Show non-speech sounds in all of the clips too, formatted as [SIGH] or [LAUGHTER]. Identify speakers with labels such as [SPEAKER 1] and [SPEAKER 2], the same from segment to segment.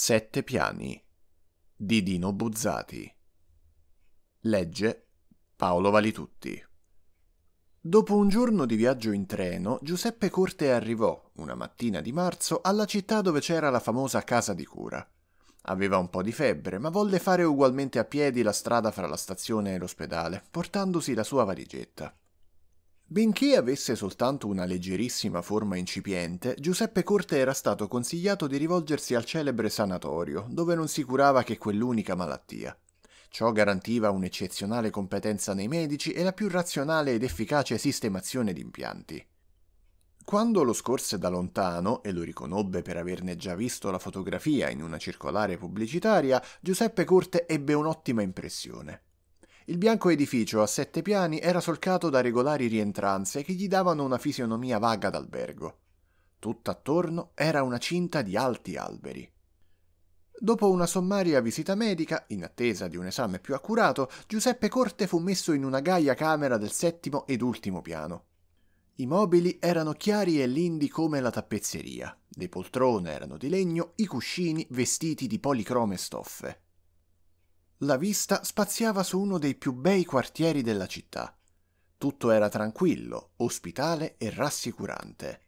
[SPEAKER 1] Sette piani di Dino Buzzati. Legge Paolo Valitutti. Dopo un giorno di viaggio in treno, Giuseppe Corte arrivò, una mattina di marzo, alla città dove c'era la famosa casa di cura. Aveva un po' di febbre, ma volle fare ugualmente a piedi la strada fra la stazione e l'ospedale, portandosi la sua valigetta. Benché avesse soltanto una leggerissima forma incipiente, Giuseppe Corte era stato consigliato di rivolgersi al celebre sanatorio, dove non si curava che quell'unica malattia. Ciò garantiva un'eccezionale competenza nei medici e la più razionale ed efficace sistemazione di impianti. Quando lo scorse da lontano, e lo riconobbe per averne già visto la fotografia in una circolare pubblicitaria, Giuseppe Corte ebbe un'ottima impressione. Il bianco edificio a sette piani era solcato da regolari rientranze che gli davano una fisionomia vaga d'albergo. Tutt'attorno era una cinta di alti alberi. Dopo una sommaria visita medica, in attesa di un esame più accurato, Giuseppe Corte fu messo in una gaia camera del settimo ed ultimo piano. I mobili erano chiari e lindi come la tappezzeria, le poltrone erano di legno, i cuscini vestiti di policrome stoffe. La vista spaziava su uno dei più bei quartieri della città. Tutto era tranquillo, ospitale e rassicurante.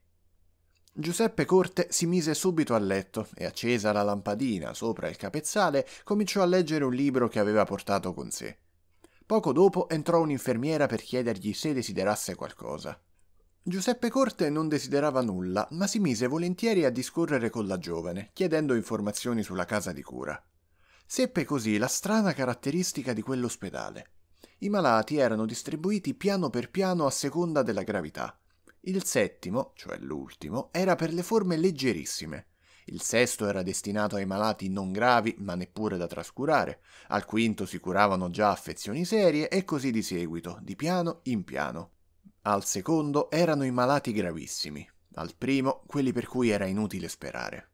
[SPEAKER 1] Giuseppe Corte si mise subito a letto e, accesa la lampadina sopra il capezzale, cominciò a leggere un libro che aveva portato con sé. Poco dopo entrò un'infermiera per chiedergli se desiderasse qualcosa. Giuseppe Corte non desiderava nulla, ma si mise volentieri a discorrere con la giovane, chiedendo informazioni sulla casa di cura. Seppe così la strana caratteristica di quell'ospedale. I malati erano distribuiti piano per piano a seconda della gravità. Il settimo, cioè l'ultimo, era per le forme leggerissime. Il sesto era destinato ai malati non gravi ma neppure da trascurare. Al quinto si curavano già affezioni serie e così di seguito, di piano in piano. Al secondo erano i malati gravissimi, al primo quelli per cui era inutile sperare.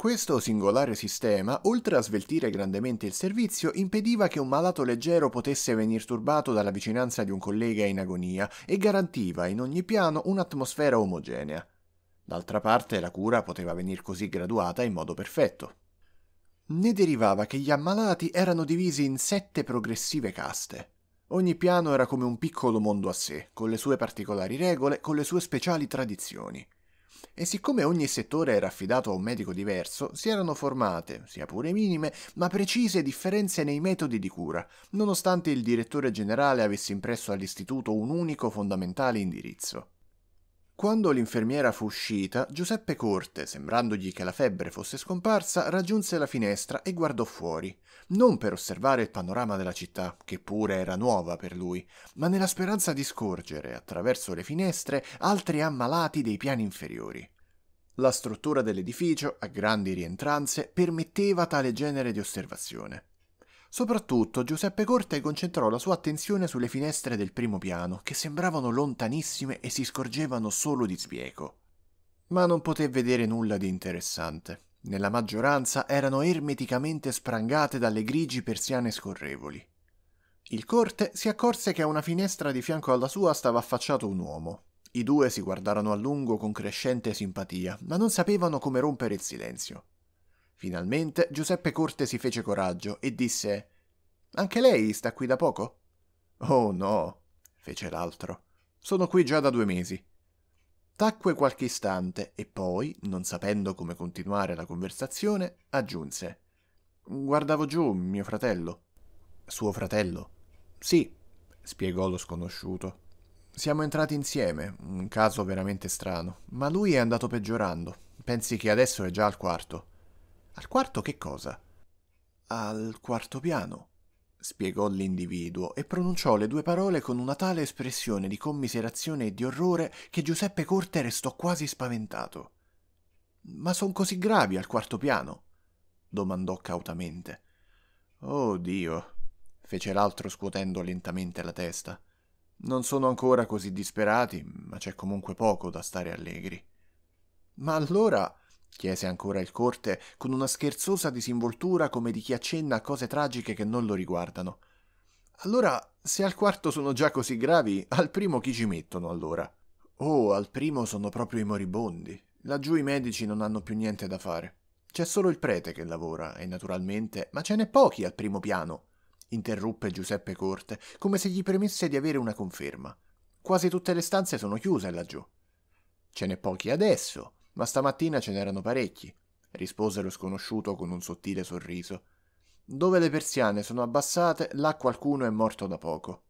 [SPEAKER 1] Questo singolare sistema, oltre a sveltire grandemente il servizio, impediva che un malato leggero potesse venir turbato dalla vicinanza di un collega in agonia e garantiva in ogni piano un'atmosfera omogenea. D'altra parte la cura poteva venir così graduata in modo perfetto. Ne derivava che gli ammalati erano divisi in sette progressive caste. Ogni piano era come un piccolo mondo a sé, con le sue particolari regole, con le sue speciali tradizioni. E siccome ogni settore era affidato a un medico diverso, si erano formate, sia pure minime, ma precise differenze nei metodi di cura, nonostante il direttore generale avesse impresso all'istituto un unico fondamentale indirizzo. Quando l'infermiera fu uscita, Giuseppe Corte, sembrandogli che la febbre fosse scomparsa, raggiunse la finestra e guardò fuori, non per osservare il panorama della città, che pure era nuova per lui, ma nella speranza di scorgere, attraverso le finestre, altri ammalati dei piani inferiori. La struttura dell'edificio, a grandi rientranze, permetteva tale genere di osservazione. Soprattutto Giuseppe Corte concentrò la sua attenzione sulle finestre del primo piano, che sembravano lontanissime e si scorgevano solo di spieco. Ma non poté vedere nulla di interessante. Nella maggioranza erano ermeticamente sprangate dalle grigi persiane scorrevoli. Il corte si accorse che a una finestra di fianco alla sua stava affacciato un uomo. I due si guardarono a lungo con crescente simpatia, ma non sapevano come rompere il silenzio. Finalmente Giuseppe Corte si fece coraggio e disse Anche lei sta qui da poco? Oh no, fece l'altro. Sono qui già da due mesi. Tacque qualche istante e poi, non sapendo come continuare la conversazione, aggiunse Guardavo giù, mio fratello. Suo fratello? Sì, spiegò lo sconosciuto. Siamo entrati insieme, un caso veramente strano, ma lui è andato peggiorando. Pensi che adesso è già al quarto. Al quarto che cosa? Al quarto piano, spiegò l'individuo e pronunciò le due parole con una tale espressione di commiserazione e di orrore che Giuseppe Corte restò quasi spaventato. Ma son così gravi al quarto piano? domandò cautamente. Oh Dio, fece l'altro scuotendo lentamente la testa. Non sono ancora così disperati, ma c'è comunque poco da stare allegri. Ma allora chiese ancora il corte, con una scherzosa disinvoltura come di chi accenna a cose tragiche che non lo riguardano. Allora, se al quarto sono già così gravi, al primo chi ci mettono allora? Oh, al primo sono proprio i moribondi. Laggiù i medici non hanno più niente da fare. C'è solo il prete che lavora, e naturalmente, ma ce n'è pochi al primo piano, interruppe Giuseppe Corte, come se gli premesse di avere una conferma. Quasi tutte le stanze sono chiuse laggiù. Ce n'è pochi adesso, ma stamattina ce n'erano parecchi, rispose lo sconosciuto con un sottile sorriso. Dove le persiane sono abbassate, là qualcuno è morto da poco.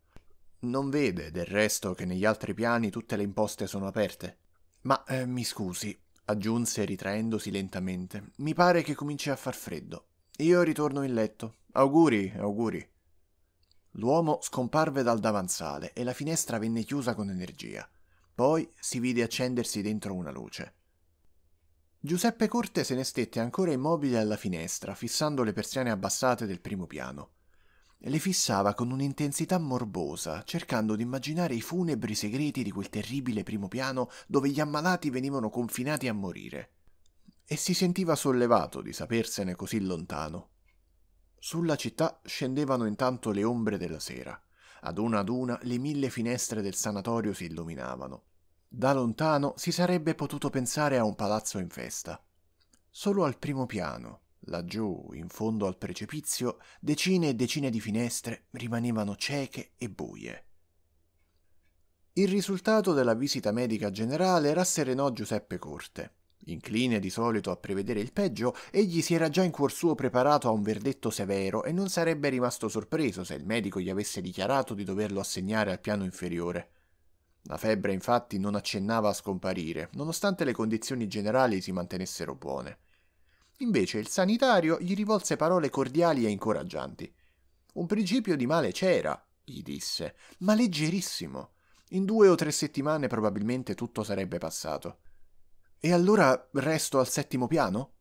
[SPEAKER 1] Non vede, del resto, che negli altri piani tutte le imposte sono aperte. Ma eh, mi scusi, aggiunse ritraendosi lentamente, mi pare che cominci a far freddo. Io ritorno in letto. Auguri, auguri. L'uomo scomparve dal davanzale e la finestra venne chiusa con energia. Poi si vide accendersi dentro una luce. Giuseppe Corte se ne stette ancora immobile alla finestra, fissando le persiane abbassate del primo piano. Le fissava con un'intensità morbosa, cercando di immaginare i funebri segreti di quel terribile primo piano dove gli ammalati venivano confinati a morire. E si sentiva sollevato di sapersene così lontano. Sulla città scendevano intanto le ombre della sera. Ad una ad una le mille finestre del sanatorio si illuminavano. Da lontano si sarebbe potuto pensare a un palazzo in festa. Solo al primo piano, laggiù, in fondo al precipizio, decine e decine di finestre rimanevano cieche e buie. Il risultato della visita medica generale rasserenò Giuseppe Corte. Incline di solito a prevedere il peggio, egli si era già in cuor suo preparato a un verdetto severo e non sarebbe rimasto sorpreso se il medico gli avesse dichiarato di doverlo assegnare al piano inferiore. La febbre infatti non accennava a scomparire, nonostante le condizioni generali si mantenessero buone. Invece il sanitario gli rivolse parole cordiali e incoraggianti. Un principio di male c'era, gli disse, ma leggerissimo. In due o tre settimane probabilmente tutto sarebbe passato. E allora resto al settimo piano?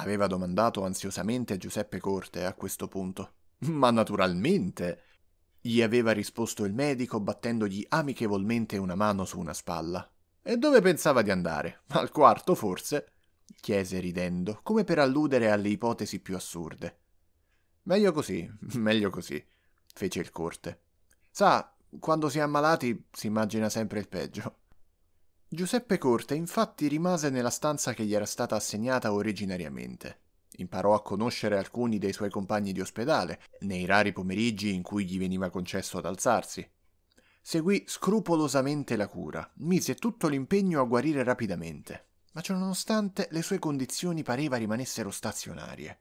[SPEAKER 1] aveva domandato ansiosamente Giuseppe Corte a questo punto. Ma naturalmente, gli aveva risposto il medico battendogli amichevolmente una mano su una spalla. E dove pensava di andare? Al quarto, forse? chiese ridendo, come per alludere alle ipotesi più assurde. Meglio così, [LAUGHS] meglio così, fece il corte. Sa, quando si è ammalati si immagina sempre il peggio. Giuseppe Corte infatti rimase nella stanza che gli era stata assegnata originariamente. Imparò a conoscere alcuni dei suoi compagni di ospedale, nei rari pomeriggi in cui gli veniva concesso ad alzarsi. Seguì scrupolosamente la cura, mise tutto l'impegno a guarire rapidamente, ma ciononostante le sue condizioni pareva rimanessero stazionarie.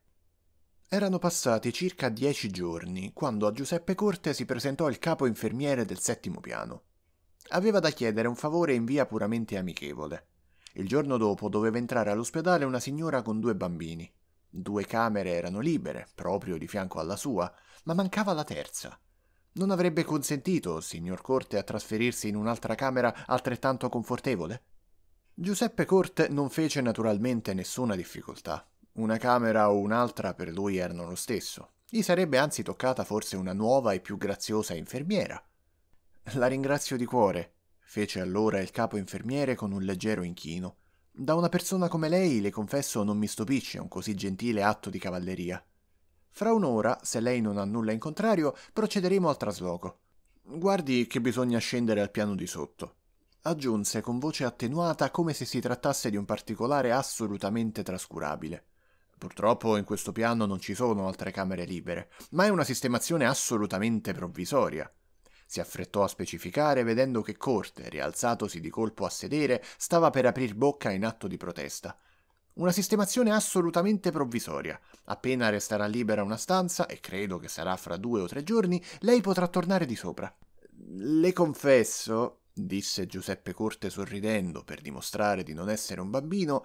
[SPEAKER 1] Erano passati circa dieci giorni quando a Giuseppe Corte si presentò il capo infermiere del settimo piano. Aveva da chiedere un favore in via puramente amichevole. Il giorno dopo doveva entrare all'ospedale una signora con due bambini. Due camere erano libere, proprio di fianco alla sua, ma mancava la terza. Non avrebbe consentito, signor Corte, a trasferirsi in un'altra camera altrettanto confortevole? Giuseppe Corte non fece naturalmente nessuna difficoltà. Una camera o un'altra per lui erano lo stesso. Gli sarebbe anzi toccata forse una nuova e più graziosa infermiera. La ringrazio di cuore, fece allora il capo infermiere con un leggero inchino. Da una persona come lei, le confesso, non mi stupisce un così gentile atto di cavalleria. Fra un'ora, se lei non ha nulla in contrario, procederemo al trasloco. Guardi che bisogna scendere al piano di sotto. Aggiunse con voce attenuata come se si trattasse di un particolare assolutamente trascurabile. Purtroppo in questo piano non ci sono altre camere libere, ma è una sistemazione assolutamente provvisoria si affrettò a specificare vedendo che Corte, rialzatosi di colpo a sedere, stava per aprir bocca in atto di protesta. Una sistemazione assolutamente provvisoria. Appena resterà libera una stanza, e credo che sarà fra due o tre giorni, lei potrà tornare di sopra. Le confesso, disse Giuseppe Corte sorridendo per dimostrare di non essere un bambino,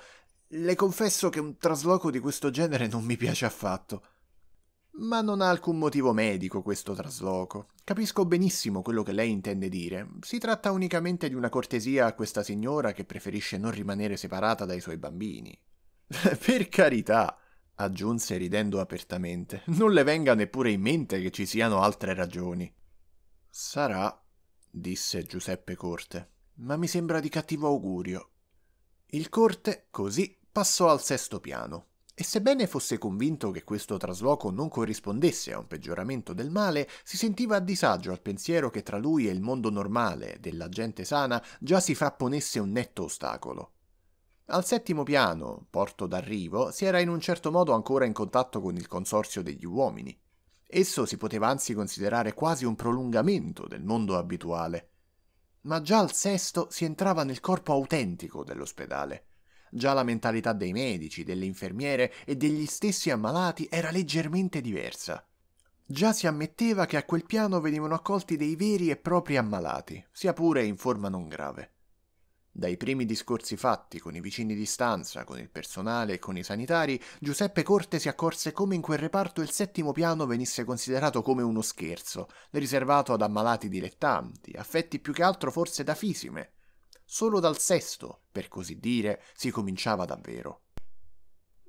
[SPEAKER 1] le confesso che un trasloco di questo genere non mi piace affatto. Ma non ha alcun motivo medico questo trasloco. Capisco benissimo quello che lei intende dire. Si tratta unicamente di una cortesia a questa signora che preferisce non rimanere separata dai suoi bambini. [LAUGHS] per carità, aggiunse ridendo apertamente, non le venga neppure in mente che ci siano altre ragioni. Sarà, disse Giuseppe Corte, ma mi sembra di cattivo augurio. Il Corte, così, passò al sesto piano, e sebbene fosse convinto che questo trasloco non corrispondesse a un peggioramento del male, si sentiva a disagio al pensiero che tra lui e il mondo normale, della gente sana, già si frapponesse un netto ostacolo. Al settimo piano, porto d'arrivo, si era in un certo modo ancora in contatto con il consorzio degli uomini. Esso si poteva anzi considerare quasi un prolungamento del mondo abituale. Ma già al sesto si entrava nel corpo autentico dell'ospedale Già la mentalità dei medici, delle infermiere e degli stessi ammalati era leggermente diversa. Già si ammetteva che a quel piano venivano accolti dei veri e propri ammalati, sia pure in forma non grave. Dai primi discorsi fatti con i vicini di stanza, con il personale e con i sanitari, Giuseppe Corte si accorse come in quel reparto il settimo piano venisse considerato come uno scherzo, riservato ad ammalati dilettanti, affetti più che altro forse da fisime, Solo dal sesto, per così dire, si cominciava davvero.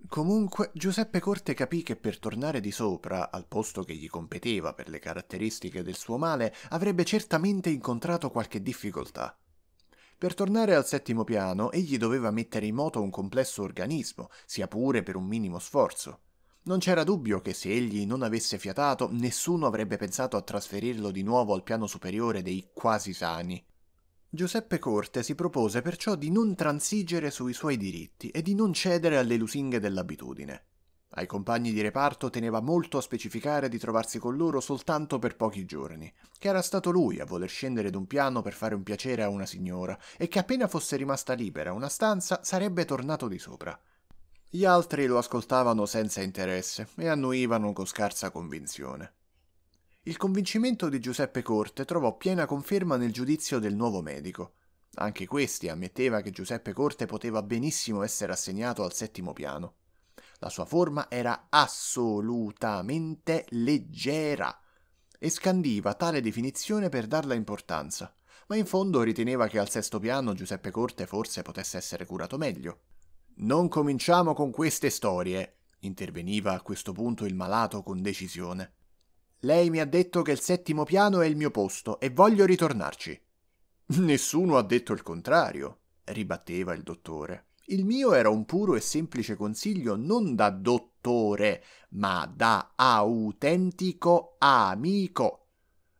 [SPEAKER 1] Comunque, Giuseppe Corte capì che per tornare di sopra, al posto che gli competeva per le caratteristiche del suo male, avrebbe certamente incontrato qualche difficoltà. Per tornare al settimo piano, egli doveva mettere in moto un complesso organismo, sia pure per un minimo sforzo. Non c'era dubbio che se egli non avesse fiatato, nessuno avrebbe pensato a trasferirlo di nuovo al piano superiore dei quasi sani. Giuseppe Corte si propose perciò di non transigere sui suoi diritti e di non cedere alle lusinghe dell'abitudine. Ai compagni di reparto teneva molto a specificare di trovarsi con loro soltanto per pochi giorni, che era stato lui a voler scendere d'un piano per fare un piacere a una signora e che appena fosse rimasta libera una stanza sarebbe tornato di sopra. Gli altri lo ascoltavano senza interesse e annuivano con scarsa convinzione. Il convincimento di Giuseppe Corte trovò piena conferma nel giudizio del nuovo medico. Anche questi ammetteva che Giuseppe Corte poteva benissimo essere assegnato al settimo piano. La sua forma era assolutamente leggera e scandiva tale definizione per darla importanza, ma in fondo riteneva che al sesto piano Giuseppe Corte forse potesse essere curato meglio. Non cominciamo con queste storie, interveniva a questo punto il malato con decisione. Lei mi ha detto che il settimo piano è il mio posto e voglio ritornarci. Nessuno ha detto il contrario, ribatteva il dottore. Il mio era un puro e semplice consiglio non da dottore, ma da autentico amico.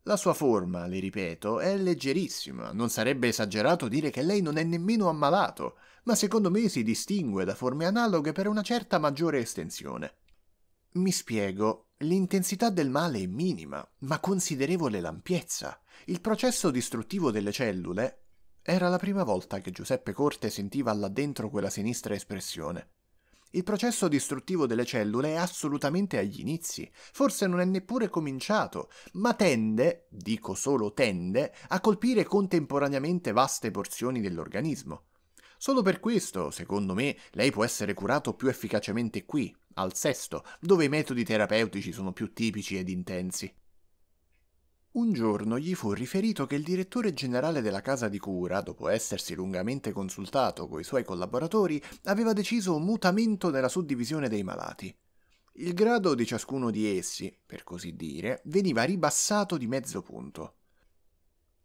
[SPEAKER 1] La sua forma, le ripeto, è leggerissima. Non sarebbe esagerato dire che lei non è nemmeno ammalato, ma secondo me si distingue da forme analoghe per una certa maggiore estensione. Mi spiego, l'intensità del male è minima, ma considerevole l'ampiezza. Il processo distruttivo delle cellule era la prima volta che Giuseppe Corte sentiva là dentro quella sinistra espressione. Il processo distruttivo delle cellule è assolutamente agli inizi, forse non è neppure cominciato, ma tende, dico solo tende, a colpire contemporaneamente vaste porzioni dell'organismo. Solo per questo, secondo me, lei può essere curato più efficacemente qui, al sesto, dove i metodi terapeutici sono più tipici ed intensi. Un giorno gli fu riferito che il direttore generale della casa di cura, dopo essersi lungamente consultato coi suoi collaboratori, aveva deciso un mutamento nella suddivisione dei malati. Il grado di ciascuno di essi, per così dire, veniva ribassato di mezzo punto.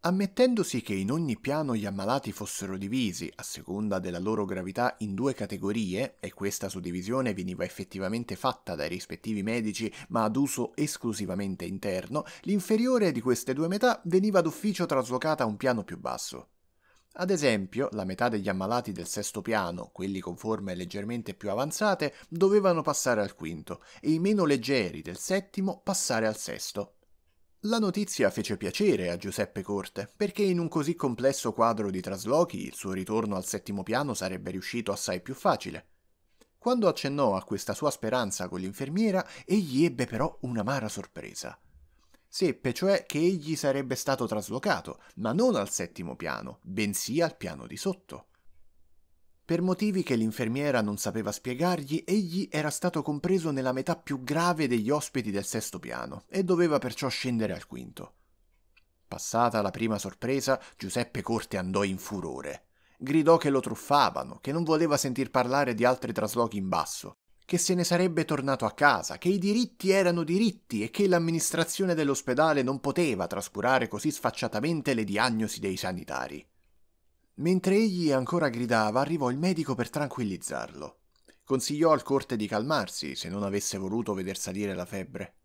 [SPEAKER 1] Ammettendosi che in ogni piano gli ammalati fossero divisi, a seconda della loro gravità, in due categorie, e questa suddivisione veniva effettivamente fatta dai rispettivi medici ma ad uso esclusivamente interno, l'inferiore di queste due metà veniva d'ufficio traslocata a un piano più basso. Ad esempio, la metà degli ammalati del sesto piano, quelli con forme leggermente più avanzate, dovevano passare al quinto e i meno leggeri del settimo passare al sesto. La notizia fece piacere a Giuseppe Corte, perché in un così complesso quadro di traslochi il suo ritorno al settimo piano sarebbe riuscito assai più facile. Quando accennò a questa sua speranza con l'infermiera, egli ebbe però un'amara sorpresa. Seppe cioè che egli sarebbe stato traslocato, ma non al settimo piano, bensì al piano di sotto. Per motivi che l'infermiera non sapeva spiegargli, egli era stato compreso nella metà più grave degli ospiti del sesto piano e doveva perciò scendere al quinto. Passata la prima sorpresa, Giuseppe Corte andò in furore. Gridò che lo truffavano, che non voleva sentir parlare di altri traslochi in basso, che se ne sarebbe tornato a casa, che i diritti erano diritti e che l'amministrazione dell'ospedale non poteva trascurare così sfacciatamente le diagnosi dei sanitari. Mentre egli ancora gridava, arrivò il medico per tranquillizzarlo. Consigliò al corte di calmarsi se non avesse voluto veder salire la febbre.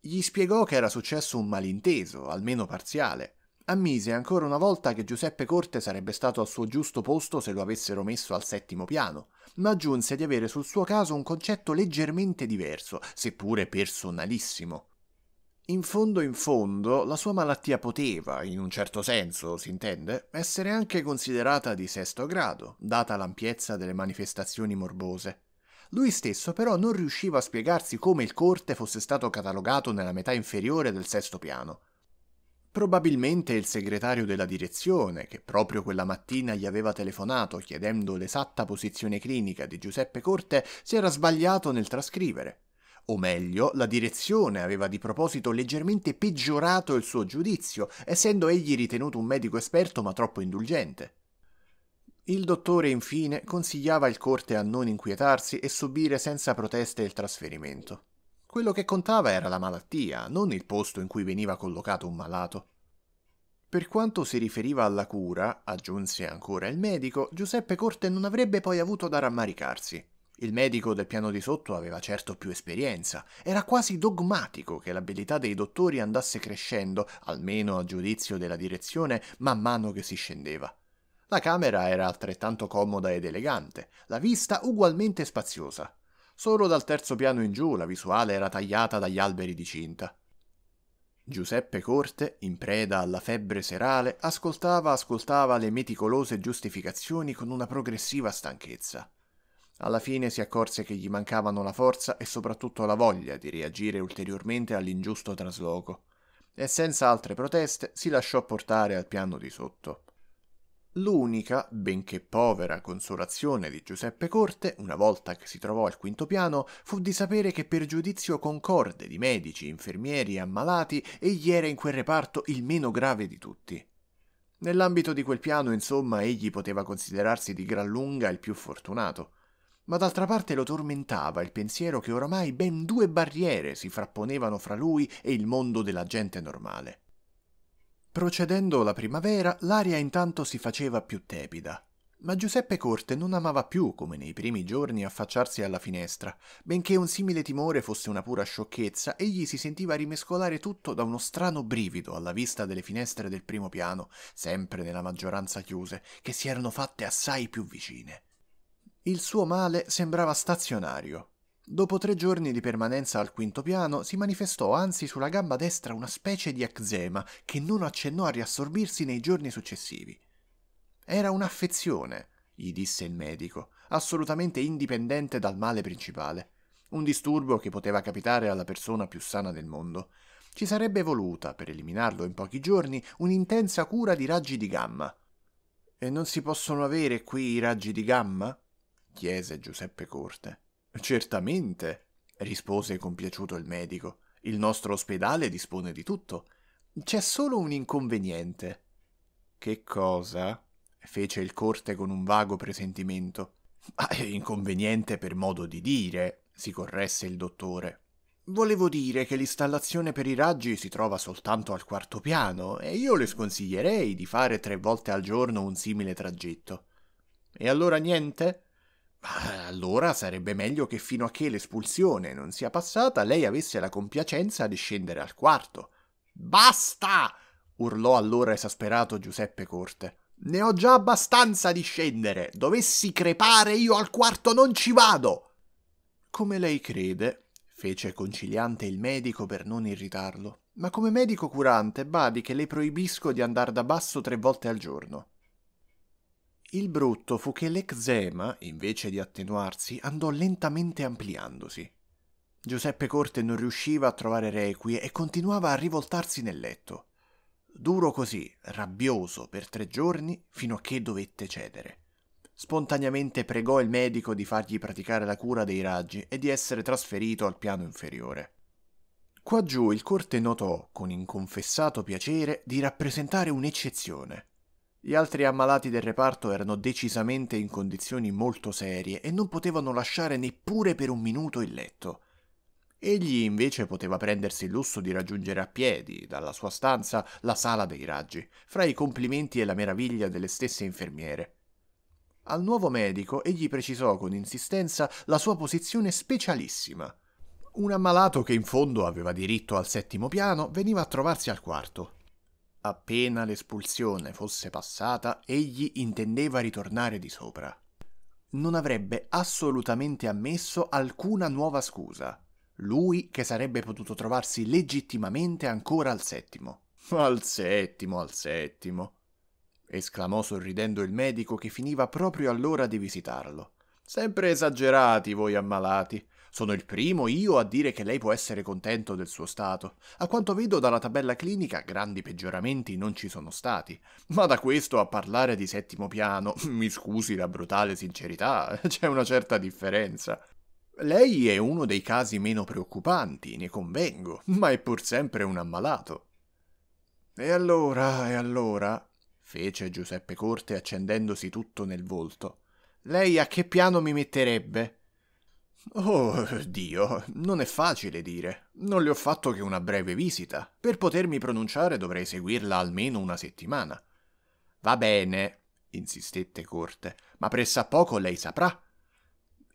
[SPEAKER 1] Gli spiegò che era successo un malinteso, almeno parziale. Ammise ancora una volta che Giuseppe Corte sarebbe stato al suo giusto posto se lo avessero messo al settimo piano, ma aggiunse di avere sul suo caso un concetto leggermente diverso, seppure personalissimo. In fondo in fondo la sua malattia poteva, in un certo senso si intende, essere anche considerata di sesto grado, data l'ampiezza delle manifestazioni morbose. Lui stesso però non riusciva a spiegarsi come il corte fosse stato catalogato nella metà inferiore del sesto piano. Probabilmente il segretario della direzione, che proprio quella mattina gli aveva telefonato chiedendo l'esatta posizione clinica di Giuseppe Corte, si era sbagliato nel trascrivere o meglio, la direzione aveva di proposito leggermente peggiorato il suo giudizio, essendo egli ritenuto un medico esperto ma troppo indulgente. Il dottore infine consigliava il corte a non inquietarsi e subire senza proteste il trasferimento. Quello che contava era la malattia, non il posto in cui veniva collocato un malato. Per quanto si riferiva alla cura, aggiunse ancora il medico, Giuseppe Corte non avrebbe poi avuto da rammaricarsi. Il medico del piano di sotto aveva certo più esperienza, era quasi dogmatico che l'abilità dei dottori andasse crescendo, almeno a giudizio della direzione, man mano che si scendeva. La camera era altrettanto comoda ed elegante, la vista ugualmente spaziosa. Solo dal terzo piano in giù la visuale era tagliata dagli alberi di cinta. Giuseppe Corte, in preda alla febbre serale, ascoltava, ascoltava le meticolose giustificazioni con una progressiva stanchezza. Alla fine si accorse che gli mancavano la forza e soprattutto la voglia di reagire ulteriormente all'ingiusto trasloco, e senza altre proteste si lasciò portare al piano di sotto. L'unica, benché povera, consolazione di Giuseppe Corte, una volta che si trovò al quinto piano, fu di sapere che per giudizio concorde di medici, infermieri e ammalati, egli era in quel reparto il meno grave di tutti. Nell'ambito di quel piano, insomma, egli poteva considerarsi di gran lunga il più fortunato ma d'altra parte lo tormentava il pensiero che oramai ben due barriere si frapponevano fra lui e il mondo della gente normale. Procedendo la primavera, l'aria intanto si faceva più tepida, ma Giuseppe Corte non amava più, come nei primi giorni, affacciarsi alla finestra, benché un simile timore fosse una pura sciocchezza, egli si sentiva rimescolare tutto da uno strano brivido alla vista delle finestre del primo piano, sempre nella maggioranza chiuse, che si erano fatte assai più vicine. Il suo male sembrava stazionario. Dopo tre giorni di permanenza al quinto piano si manifestò anzi sulla gamba destra una specie di eczema che non accennò a riassorbirsi nei giorni successivi. Era un'affezione, gli disse il medico, assolutamente indipendente dal male principale, un disturbo che poteva capitare alla persona più sana del mondo. Ci sarebbe voluta, per eliminarlo in pochi giorni, un'intensa cura di raggi di gamma. E non si possono avere qui i raggi di gamma? chiese Giuseppe Corte. Certamente, rispose compiaciuto il medico. Il nostro ospedale dispone di tutto. C'è solo un inconveniente. Che cosa? fece il Corte con un vago presentimento. Ah, inconveniente per modo di dire, si corresse il dottore. Volevo dire che l'installazione per i raggi si trova soltanto al quarto piano e io le sconsiglierei di fare tre volte al giorno un simile tragitto. E allora niente? Allora sarebbe meglio che fino a che l'espulsione non sia passata lei avesse la compiacenza di scendere al quarto. Basta! urlò allora esasperato Giuseppe Corte. Ne ho già abbastanza di scendere. Dovessi crepare io al quarto non ci vado. Come lei crede, fece conciliante il medico per non irritarlo. Ma come medico curante badi che le proibisco di andare da basso tre volte al giorno. Il brutto fu che l'eczema, invece di attenuarsi, andò lentamente ampliandosi. Giuseppe Corte non riusciva a trovare requie e continuava a rivoltarsi nel letto. Duro così, rabbioso, per tre giorni, fino a che dovette cedere. Spontaneamente pregò il medico di fargli praticare la cura dei raggi e di essere trasferito al piano inferiore. Qua giù il corte notò, con inconfessato piacere, di rappresentare un'eccezione. Gli altri ammalati del reparto erano decisamente in condizioni molto serie e non potevano lasciare neppure per un minuto il letto. Egli invece poteva prendersi il lusso di raggiungere a piedi, dalla sua stanza, la sala dei raggi, fra i complimenti e la meraviglia delle stesse infermiere. Al nuovo medico egli precisò con insistenza la sua posizione specialissima. Un ammalato che in fondo aveva diritto al settimo piano veniva a trovarsi al quarto, Appena l'espulsione fosse passata, egli intendeva ritornare di sopra. Non avrebbe assolutamente ammesso alcuna nuova scusa. Lui che sarebbe potuto trovarsi legittimamente ancora al settimo. Al settimo, al settimo, esclamò sorridendo il medico che finiva proprio allora di visitarlo. Sempre esagerati voi ammalati. Sono il primo io a dire che lei può essere contento del suo stato. A quanto vedo dalla tabella clinica grandi peggioramenti non ci sono stati. Ma da questo a parlare di settimo piano, [LAUGHS] mi scusi la brutale sincerità, [LAUGHS] c'è una certa differenza. Lei è uno dei casi meno preoccupanti, ne convengo, ma è pur sempre un ammalato. E allora, e allora? fece Giuseppe Corte accendendosi tutto nel volto. Lei a che piano mi metterebbe? Oh, Dio, non è facile dire. Non le ho fatto che una breve visita. Per potermi pronunciare dovrei seguirla almeno una settimana. Va bene, insistette Corte, ma pressa poco lei saprà.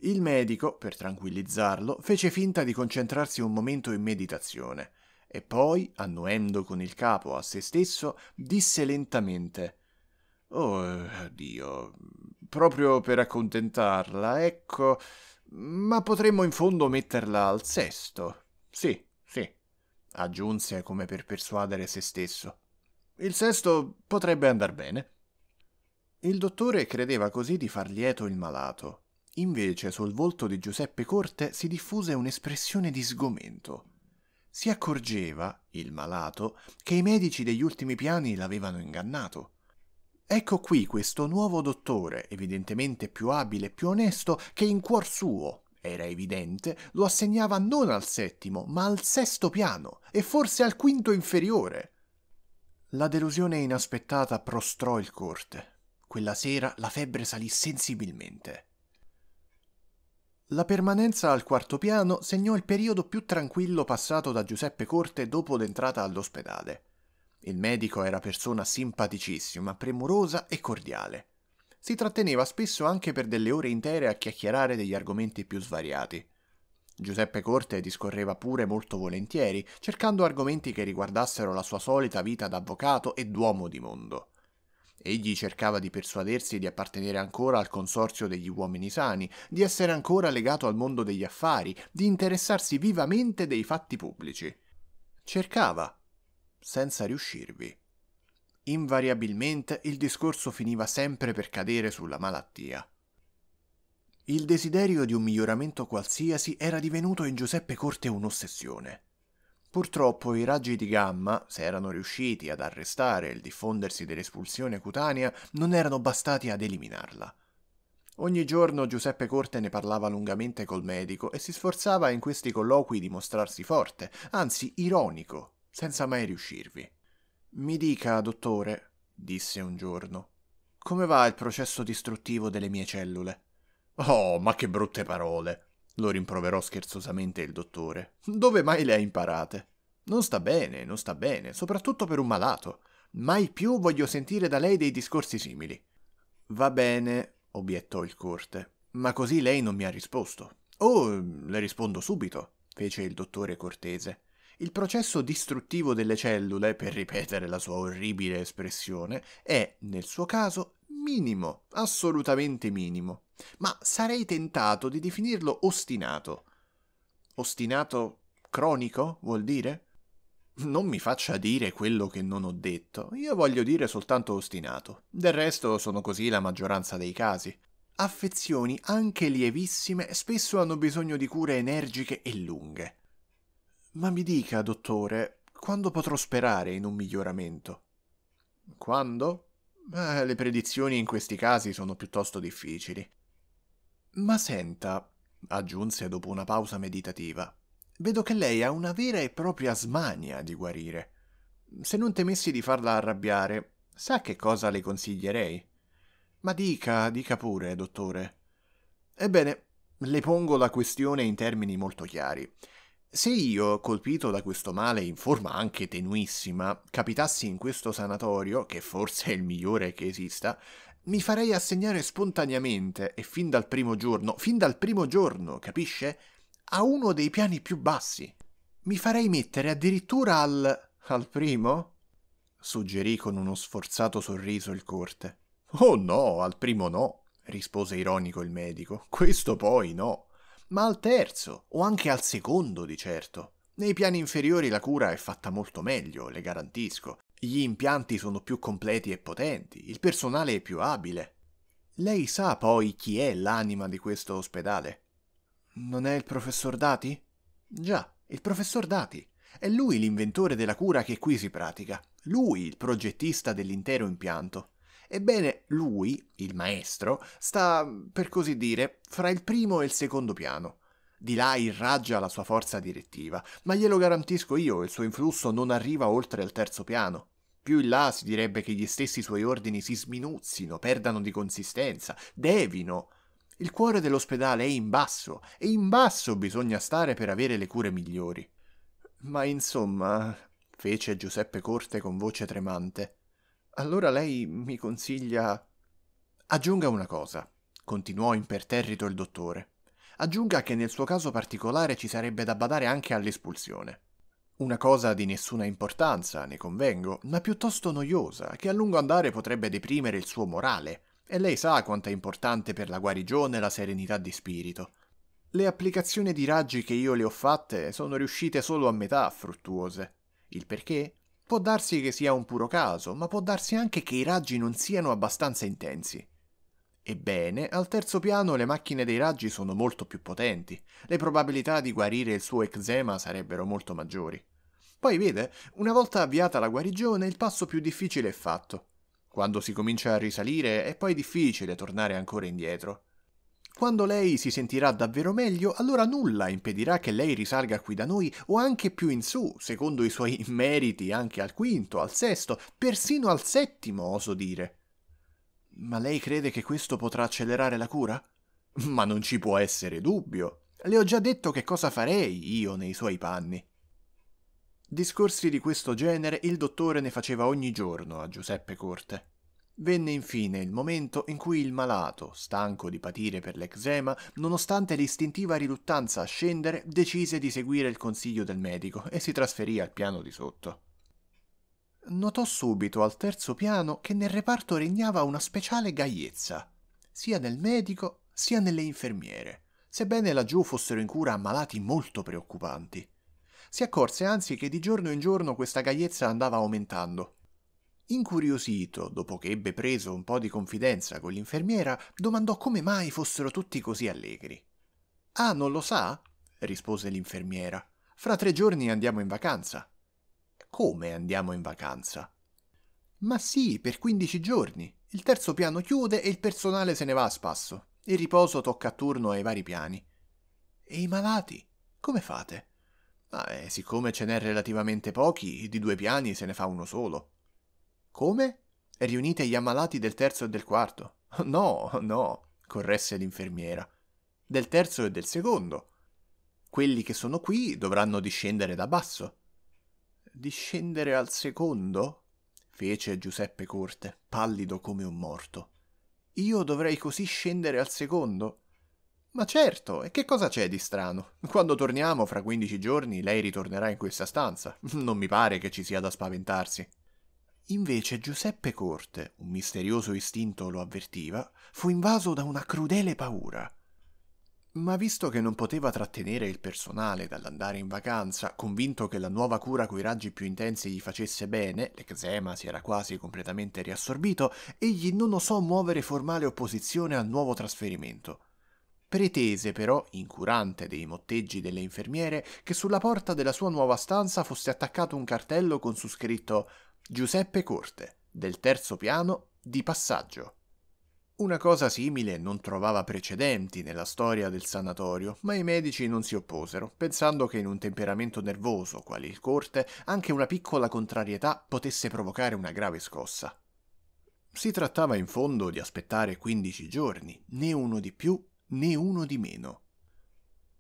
[SPEAKER 1] Il medico, per tranquillizzarlo, fece finta di concentrarsi un momento in meditazione e poi, annuendo con il capo a se stesso, disse lentamente Oh Dio, proprio per accontentarla, ecco. Ma potremmo in fondo metterla al sesto. Sì, sì, aggiunse come per persuadere se stesso. Il sesto potrebbe andar bene. Il dottore credeva così di far lieto il malato. Invece sul volto di Giuseppe Corte si diffuse un'espressione di sgomento. Si accorgeva, il malato, che i medici degli ultimi piani l'avevano ingannato. Ecco qui questo nuovo dottore, evidentemente più abile e più onesto, che in cuor suo, era evidente, lo assegnava non al settimo, ma al sesto piano, e forse al quinto inferiore. La delusione inaspettata prostrò il corte. Quella sera la febbre salì sensibilmente. La permanenza al quarto piano segnò il periodo più tranquillo passato da Giuseppe Corte dopo l'entrata all'ospedale. Il medico era persona simpaticissima, premurosa e cordiale. Si tratteneva spesso anche per delle ore intere a chiacchierare degli argomenti più svariati. Giuseppe Corte discorreva pure molto volentieri, cercando argomenti che riguardassero la sua solita vita d'avvocato e d'uomo di mondo. Egli cercava di persuadersi di appartenere ancora al consorzio degli uomini sani, di essere ancora legato al mondo degli affari, di interessarsi vivamente dei fatti pubblici. Cercava, senza riuscirvi. Invariabilmente il discorso finiva sempre per cadere sulla malattia. Il desiderio di un miglioramento qualsiasi era divenuto in Giuseppe Corte un'ossessione. Purtroppo i raggi di gamma, se erano riusciti ad arrestare il diffondersi dell'espulsione cutanea, non erano bastati ad eliminarla. Ogni giorno Giuseppe Corte ne parlava lungamente col medico e si sforzava in questi colloqui di mostrarsi forte, anzi ironico, senza mai riuscirvi. Mi dica, dottore, disse un giorno, come va il processo distruttivo delle mie cellule? Oh, ma che brutte parole! lo rimproverò scherzosamente il dottore. Dove mai le hai imparate? Non sta bene, non sta bene, soprattutto per un malato. Mai più voglio sentire da lei dei discorsi simili. Va bene, obiettò il corte, ma così lei non mi ha risposto. Oh, le rispondo subito, fece il dottore cortese. Il processo distruttivo delle cellule, per ripetere la sua orribile espressione, è, nel suo caso, minimo, assolutamente minimo. Ma sarei tentato di definirlo ostinato. Ostinato cronico, vuol dire? Non mi faccia dire quello che non ho detto, io voglio dire soltanto ostinato. Del resto sono così la maggioranza dei casi. Affezioni, anche lievissime, spesso hanno bisogno di cure energiche e lunghe. Ma mi dica, dottore, quando potrò sperare in un miglioramento? Quando? Eh, le predizioni in questi casi sono piuttosto difficili. Ma senta, aggiunse dopo una pausa meditativa, vedo che lei ha una vera e propria smania di guarire. Se non temessi di farla arrabbiare, sa che cosa le consiglierei? Ma dica, dica pure, dottore. Ebbene, le pongo la questione in termini molto chiari. Se io, colpito da questo male in forma anche tenuissima, capitassi in questo sanatorio, che forse è il migliore che esista, mi farei assegnare spontaneamente e fin dal primo giorno, fin dal primo giorno, capisce? A uno dei piani più bassi. Mi farei mettere addirittura al... al primo? suggerì con uno sforzato sorriso il corte. Oh no, al primo no, rispose ironico il medico. Questo poi no ma al terzo o anche al secondo di certo. Nei piani inferiori la cura è fatta molto meglio, le garantisco. Gli impianti sono più completi e potenti, il personale è più abile. Lei sa poi chi è l'anima di questo ospedale? Non è il professor Dati? Già, il professor Dati. È lui l'inventore della cura che qui si pratica, lui il progettista dell'intero impianto. Ebbene, lui, il maestro, sta, per così dire, fra il primo e il secondo piano. Di là irraggia la sua forza direttiva, ma glielo garantisco io, il suo influsso non arriva oltre il terzo piano. Più in là si direbbe che gli stessi suoi ordini si sminuzzino, perdano di consistenza, devino. Il cuore dell'ospedale è in basso, e in basso bisogna stare per avere le cure migliori. Ma insomma, fece Giuseppe Corte con voce tremante, allora lei mi consiglia... Aggiunga una cosa, continuò imperterrito il dottore. Aggiunga che nel suo caso particolare ci sarebbe da badare anche all'espulsione. Una cosa di nessuna importanza, ne convengo, ma piuttosto noiosa, che a lungo andare potrebbe deprimere il suo morale, e lei sa quanto è importante per la guarigione la serenità di spirito. Le applicazioni di raggi che io le ho fatte sono riuscite solo a metà fruttuose. Il perché? Può darsi che sia un puro caso, ma può darsi anche che i raggi non siano abbastanza intensi. Ebbene, al terzo piano le macchine dei raggi sono molto più potenti, le probabilità di guarire il suo eczema sarebbero molto maggiori. Poi vede, una volta avviata la guarigione il passo più difficile è fatto. Quando si comincia a risalire è poi difficile tornare ancora indietro. Quando lei si sentirà davvero meglio, allora nulla impedirà che lei risalga qui da noi o anche più in su, secondo i suoi [LAUGHS] meriti anche al quinto, al sesto, persino al settimo, oso dire. Ma lei crede che questo potrà accelerare la cura? [LAUGHS] Ma non ci può essere dubbio. Le ho già detto che cosa farei io nei suoi panni. Discorsi di questo genere il dottore ne faceva ogni giorno a Giuseppe Corte. Venne infine il momento in cui il malato, stanco di patire per l'eczema, nonostante l'istintiva riluttanza a scendere, decise di seguire il consiglio del medico e si trasferì al piano di sotto. Notò subito al terzo piano che nel reparto regnava una speciale gaiezza, sia nel medico sia nelle infermiere, sebbene laggiù fossero in cura malati molto preoccupanti. Si accorse anzi che di giorno in giorno questa gaiezza andava aumentando Incuriosito, dopo che ebbe preso un po' di confidenza con l'infermiera, domandò come mai fossero tutti così allegri. Ah, non lo sa? rispose l'infermiera. Fra tre giorni andiamo in vacanza. Come andiamo in vacanza? Ma sì, per quindici giorni. Il terzo piano chiude e il personale se ne va a spasso. Il riposo tocca a turno ai vari piani. E i malati? Come fate? Ma ah, eh, siccome ce n'è relativamente pochi, di due piani se ne fa uno solo. Come? Riunite gli ammalati del terzo e del quarto? [LAUGHS] No, no, corresse l'infermiera. Del terzo e del secondo. Quelli che sono qui dovranno discendere da basso. Discendere al secondo? fece Giuseppe Corte, pallido come un morto. Io dovrei così scendere al secondo? Ma certo, e che cosa c'è di strano? Quando torniamo fra quindici giorni lei ritornerà in questa stanza. Non mi pare che ci sia da spaventarsi. Invece Giuseppe Corte, un misterioso istinto lo avvertiva, fu invaso da una crudele paura. Ma visto che non poteva trattenere il personale dall'andare in vacanza, convinto che la nuova cura coi raggi più intensi gli facesse bene, l'eczema si era quasi completamente riassorbito, egli non osò muovere formale opposizione al nuovo trasferimento. Pretese però, incurante dei motteggi delle infermiere, che sulla porta della sua nuova stanza fosse attaccato un cartello con su scritto Giuseppe Corte, del terzo piano, di passaggio. Una cosa simile non trovava precedenti nella storia del sanatorio, ma i medici non si opposero, pensando che in un temperamento nervoso quale il Corte anche una piccola contrarietà potesse provocare una grave scossa. Si trattava in fondo di aspettare 15 giorni, né uno di più né uno di meno.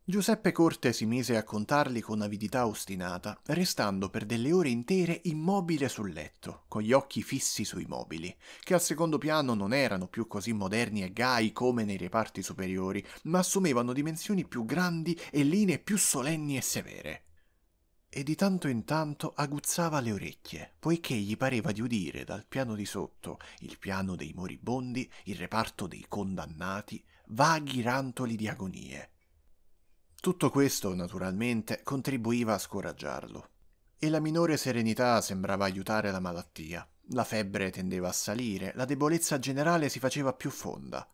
[SPEAKER 1] Giuseppe Corte si mise a contarli con avidità ostinata, restando per delle ore intere immobile sul letto, con gli occhi fissi sui mobili, che al secondo piano non erano più così moderni e gai come nei reparti superiori, ma assumevano dimensioni più grandi e linee più solenni e severe. E di tanto in tanto aguzzava le orecchie, poiché gli pareva di udire dal piano di sotto, il piano dei moribondi, il reparto dei condannati, vaghi rantoli di agonie tutto questo, naturalmente, contribuiva a scoraggiarlo. E la minore serenità sembrava aiutare la malattia. La febbre tendeva a salire, la debolezza generale si faceva più fonda.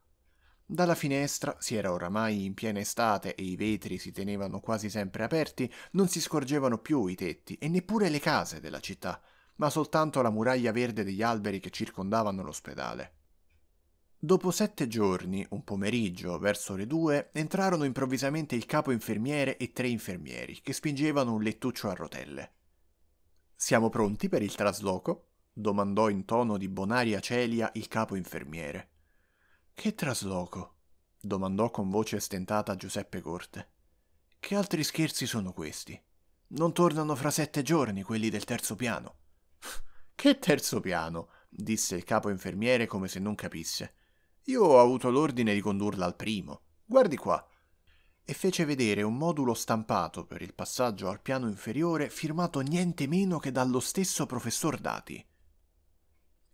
[SPEAKER 1] Dalla finestra, si era oramai in piena estate e i vetri si tenevano quasi sempre aperti, non si scorgevano più i tetti e neppure le case della città, ma soltanto la muraglia verde degli alberi che circondavano l'ospedale. Dopo sette giorni, un pomeriggio, verso le due, entrarono improvvisamente il capo infermiere e tre infermieri, che spingevano un lettuccio a rotelle. Siamo pronti per il trasloco? domandò in tono di bonaria celia il capo infermiere. Che trasloco? domandò con voce stentata Giuseppe Corte. Che altri scherzi sono questi? Non tornano fra sette giorni quelli del terzo piano. Che terzo piano? disse il capo infermiere come se non capisse. Io ho avuto l'ordine di condurla al primo. Guardi qua. E fece vedere un modulo stampato per il passaggio al piano inferiore firmato niente meno che dallo stesso professor Dati.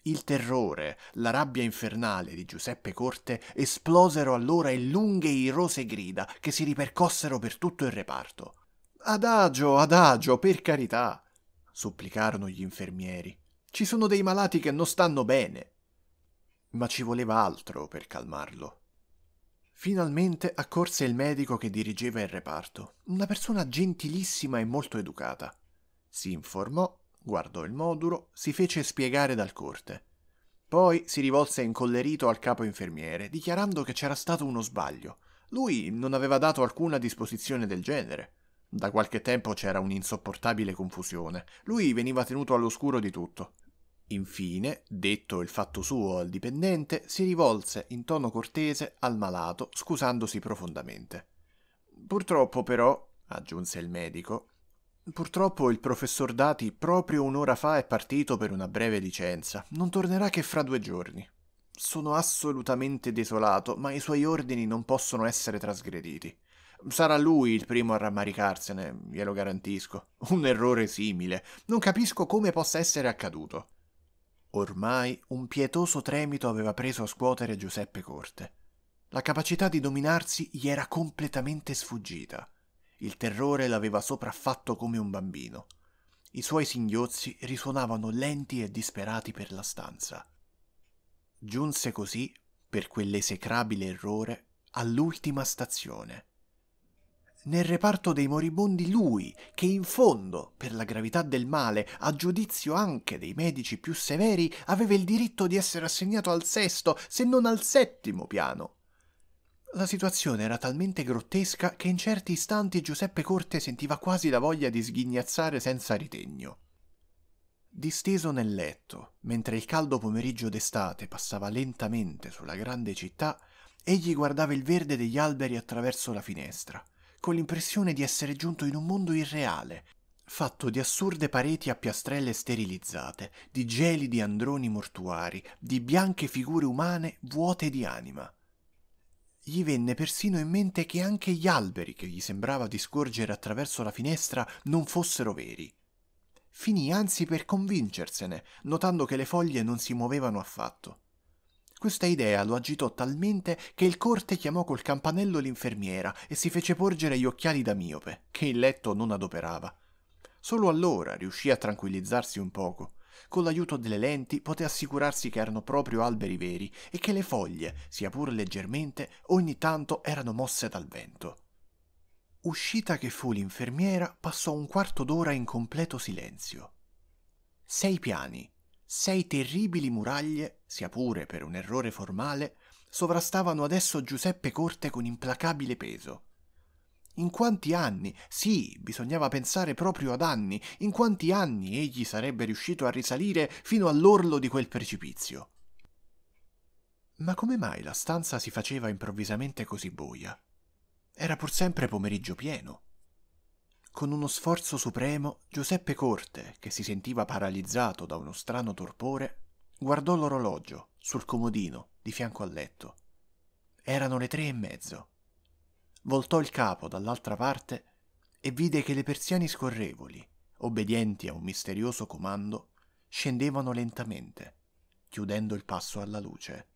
[SPEAKER 1] Il terrore, la rabbia infernale di Giuseppe Corte esplosero allora in lunghe e irose grida che si ripercossero per tutto il reparto. Adagio, adagio, per carità, supplicarono gli infermieri. Ci sono dei malati che non stanno bene ma ci voleva altro per calmarlo. Finalmente accorse il medico che dirigeva il reparto, una persona gentilissima e molto educata. Si informò, guardò il modulo, si fece spiegare dal corte. Poi si rivolse incollerito al capo infermiere, dichiarando che c'era stato uno sbaglio. Lui non aveva dato alcuna disposizione del genere. Da qualche tempo c'era un'insopportabile confusione. Lui veniva tenuto all'oscuro di tutto. Infine, detto il fatto suo al dipendente, si rivolse in tono cortese al malato, scusandosi profondamente. Purtroppo però, aggiunse il medico, purtroppo il professor Dati proprio un'ora fa è partito per una breve licenza. Non tornerà che fra due giorni. Sono assolutamente desolato, ma i suoi ordini non possono essere trasgrediti. Sarà lui il primo a rammaricarsene, glielo garantisco. Un errore simile. Non capisco come possa essere accaduto. Ormai un pietoso tremito aveva preso a scuotere Giuseppe Corte. La capacità di dominarsi gli era completamente sfuggita. Il terrore l'aveva sopraffatto come un bambino. I suoi singhiozzi risuonavano lenti e disperati per la stanza. Giunse così, per quell'esecrabile errore, all'ultima stazione nel reparto dei moribondi lui, che in fondo, per la gravità del male, a giudizio anche dei medici più severi, aveva il diritto di essere assegnato al sesto, se non al settimo piano. La situazione era talmente grottesca che in certi istanti Giuseppe Corte sentiva quasi la voglia di sghignazzare senza ritegno. Disteso nel letto, mentre il caldo pomeriggio d'estate passava lentamente sulla grande città, egli guardava il verde degli alberi attraverso la finestra con l'impressione di essere giunto in un mondo irreale, fatto di assurde pareti a piastrelle sterilizzate, di gelidi androni mortuari, di bianche figure umane vuote di anima. Gli venne persino in mente che anche gli alberi che gli sembrava di scorgere attraverso la finestra non fossero veri. Finì anzi per convincersene, notando che le foglie non si muovevano affatto. Questa idea lo agitò talmente che il corte chiamò col campanello l'infermiera e si fece porgere gli occhiali da miope, che il letto non adoperava. Solo allora riuscì a tranquillizzarsi un poco. Con l'aiuto delle lenti poté assicurarsi che erano proprio alberi veri e che le foglie, sia pur leggermente, ogni tanto erano mosse dal vento. Uscita che fu l'infermiera, passò un quarto d'ora in completo silenzio. Sei piani, sei terribili muraglie, sia pure per un errore formale, sovrastavano adesso Giuseppe Corte con implacabile peso. In quanti anni, sì, bisognava pensare proprio ad anni, in quanti anni egli sarebbe riuscito a risalire fino all'orlo di quel precipizio? Ma come mai la stanza si faceva improvvisamente così buia? Era pur sempre pomeriggio pieno. Con uno sforzo supremo, Giuseppe Corte, che si sentiva paralizzato da uno strano torpore, guardò l'orologio sul comodino di fianco al letto. Erano le tre e mezzo. Voltò il capo dall'altra parte e vide che le persiane scorrevoli, obbedienti a un misterioso comando, scendevano lentamente, chiudendo il passo alla luce.